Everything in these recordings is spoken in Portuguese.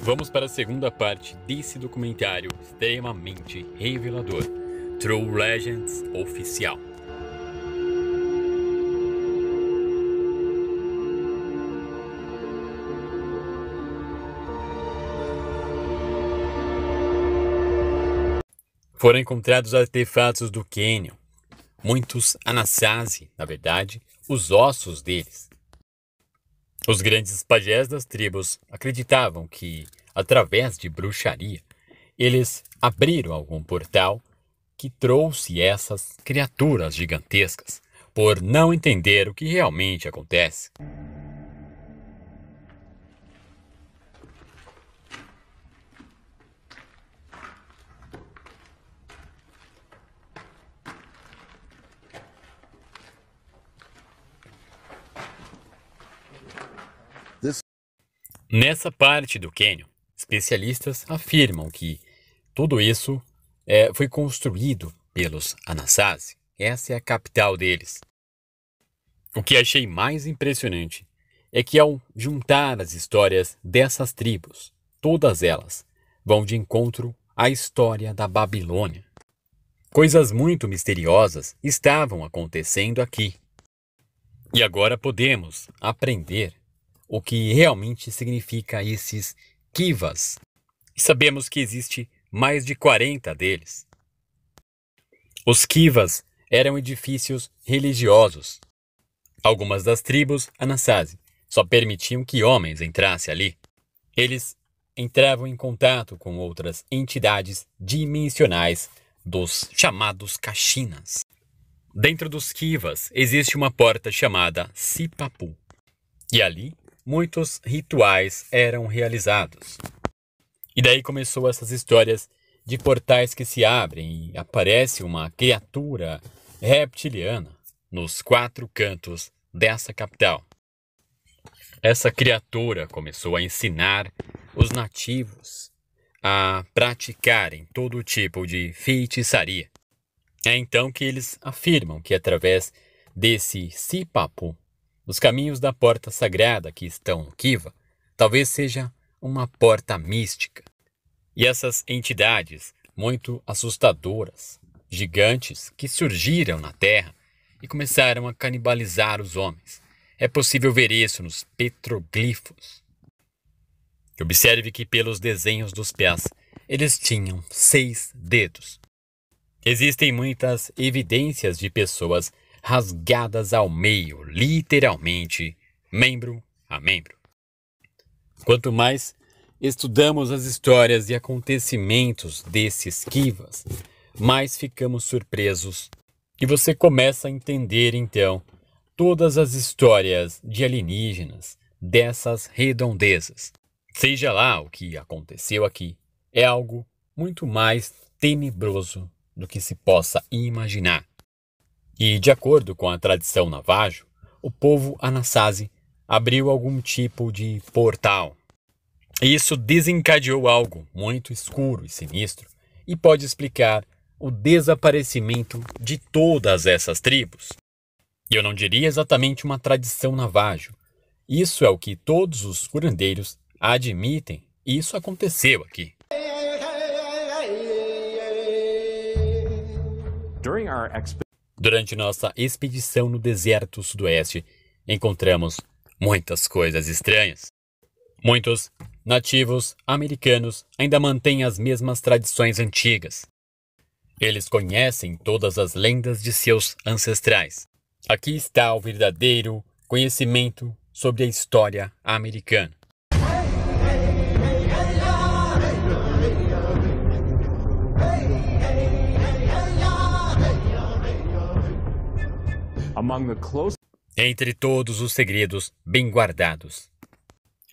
Vamos para a segunda parte desse documentário extremamente revelador, True Legends Oficial. Foram encontrados artefatos do Canyon, muitos Anasazi, na verdade, os ossos deles, os grandes pajés das tribos acreditavam que, através de bruxaria, eles abriram algum portal que trouxe essas criaturas gigantescas, por não entender o que realmente acontece. Nessa parte do cânion, especialistas afirmam que tudo isso é, foi construído pelos Anasazi. Essa é a capital deles. O que achei mais impressionante é que ao juntar as histórias dessas tribos, todas elas vão de encontro à história da Babilônia. Coisas muito misteriosas estavam acontecendo aqui. E agora podemos aprender o que realmente significa esses kivas. E sabemos que existe mais de 40 deles. Os kivas eram edifícios religiosos. Algumas das tribos Anasazi só permitiam que homens entrassem ali. Eles entravam em contato com outras entidades dimensionais dos chamados Kashinas. Dentro dos Kivas existe uma porta chamada Sipapu. E ali muitos rituais eram realizados. E daí começou essas histórias de portais que se abrem e aparece uma criatura reptiliana nos quatro cantos dessa capital. Essa criatura começou a ensinar os nativos a praticarem todo tipo de feitiçaria. É então que eles afirmam que através desse sipapo os caminhos da porta sagrada que estão no Kiva talvez seja uma porta mística. E essas entidades muito assustadoras, gigantes que surgiram na Terra e começaram a canibalizar os homens. É possível ver isso nos petroglifos. Observe que pelos desenhos dos pés, eles tinham seis dedos. Existem muitas evidências de pessoas rasgadas ao meio, literalmente, membro a membro. Quanto mais estudamos as histórias e acontecimentos desses esquivas, mais ficamos surpresos e você começa a entender então todas as histórias de alienígenas dessas redondezas. Seja lá o que aconteceu aqui, é algo muito mais tenebroso do que se possa imaginar. E, de acordo com a tradição navajo, o povo Anasazi abriu algum tipo de portal. Isso desencadeou algo muito escuro e sinistro e pode explicar o desaparecimento de todas essas tribos. Eu não diria exatamente uma tradição navajo. Isso é o que todos os curandeiros admitem. E isso aconteceu aqui. During our Durante nossa expedição no deserto sudoeste, encontramos muitas coisas estranhas. Muitos nativos americanos ainda mantêm as mesmas tradições antigas. Eles conhecem todas as lendas de seus ancestrais. Aqui está o verdadeiro conhecimento sobre a história americana. entre todos os segredos bem guardados.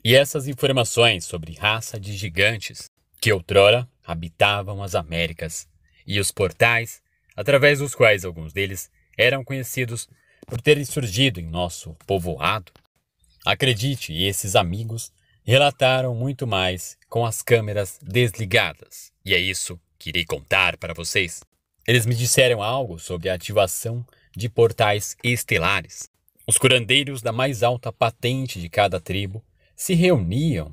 E essas informações sobre raça de gigantes que outrora habitavam as Américas e os portais através dos quais alguns deles eram conhecidos por terem surgido em nosso povoado. Acredite, esses amigos relataram muito mais com as câmeras desligadas. E é isso que irei contar para vocês. Eles me disseram algo sobre a ativação de portais estelares. Os curandeiros da mais alta patente de cada tribo se reuniam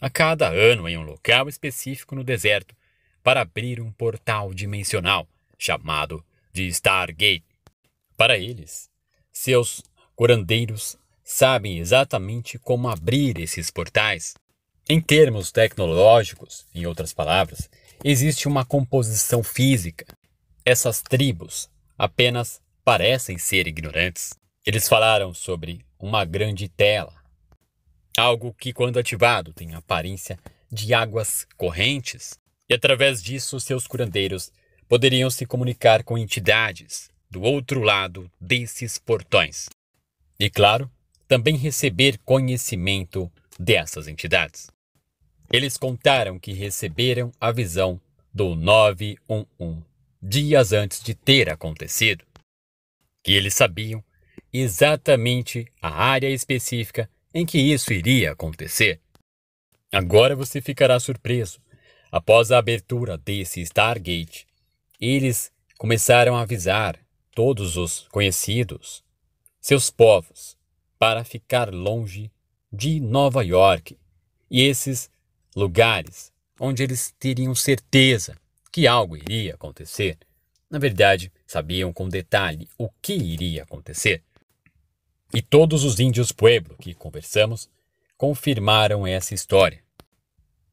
a cada ano em um local específico no deserto para abrir um portal dimensional chamado de Stargate. Para eles, seus curandeiros sabem exatamente como abrir esses portais. Em termos tecnológicos, em outras palavras, existe uma composição física essas tribos apenas parecem ser ignorantes. Eles falaram sobre uma grande tela, algo que, quando ativado, tem a aparência de águas correntes, e através disso seus curandeiros poderiam se comunicar com entidades do outro lado desses portões. E claro, também receber conhecimento dessas entidades. Eles contaram que receberam a visão do 911 dias antes de ter acontecido. Que eles sabiam exatamente a área específica em que isso iria acontecer. Agora você ficará surpreso. Após a abertura desse Stargate, eles começaram a avisar todos os conhecidos, seus povos, para ficar longe de Nova York e esses lugares onde eles teriam certeza que algo iria acontecer. Na verdade, sabiam com detalhe o que iria acontecer. E todos os índios Pueblo que conversamos confirmaram essa história.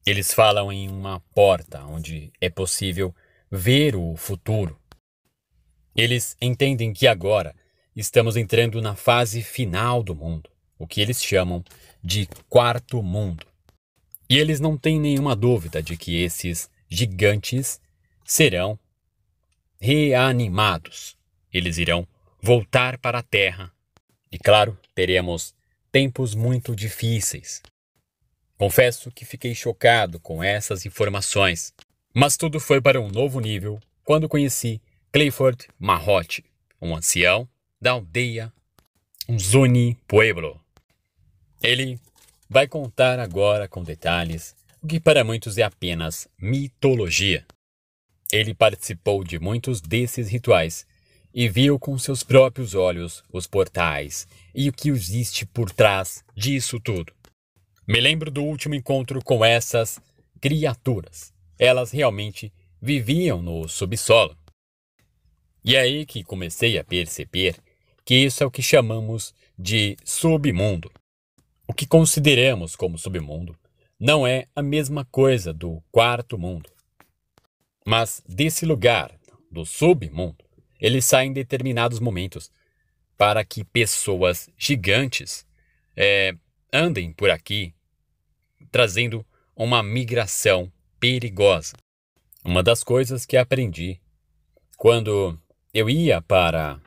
Eles falam em uma porta onde é possível ver o futuro. Eles entendem que agora estamos entrando na fase final do mundo, o que eles chamam de quarto mundo. E eles não têm nenhuma dúvida de que esses gigantes serão reanimados. Eles irão voltar para a terra. E claro, teremos tempos muito difíceis. Confesso que fiquei chocado com essas informações, mas tudo foi para um novo nível quando conheci Clifford Marrote, um ancião da aldeia Zuni Pueblo. Ele vai contar agora com detalhes o que para muitos é apenas mitologia. Ele participou de muitos desses rituais e viu com seus próprios olhos os portais e o que existe por trás disso tudo. Me lembro do último encontro com essas criaturas. Elas realmente viviam no subsolo. E é aí que comecei a perceber que isso é o que chamamos de submundo. O que consideramos como submundo não é a mesma coisa do quarto mundo. Mas desse lugar, do submundo, ele sai em determinados momentos para que pessoas gigantes é, andem por aqui, trazendo uma migração perigosa. Uma das coisas que aprendi quando eu ia para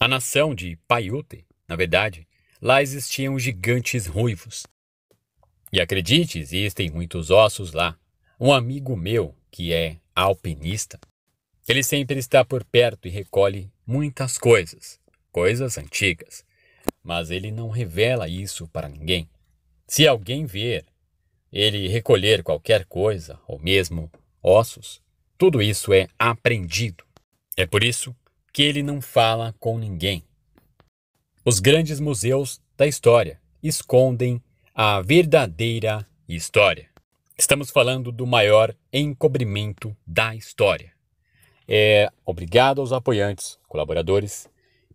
a nação de Paiute, na verdade, lá existiam gigantes ruivos. E acredite, existem muitos ossos lá. Um amigo meu que é alpinista, ele sempre está por perto e recolhe muitas coisas, coisas antigas, mas ele não revela isso para ninguém. Se alguém ver ele recolher qualquer coisa, ou mesmo ossos, tudo isso é aprendido. É por isso que ele não fala com ninguém. Os grandes museus da história escondem a verdadeira história. Estamos falando do maior encobrimento da história. É, obrigado aos apoiantes, colaboradores.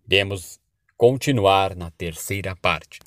Iremos continuar na terceira parte.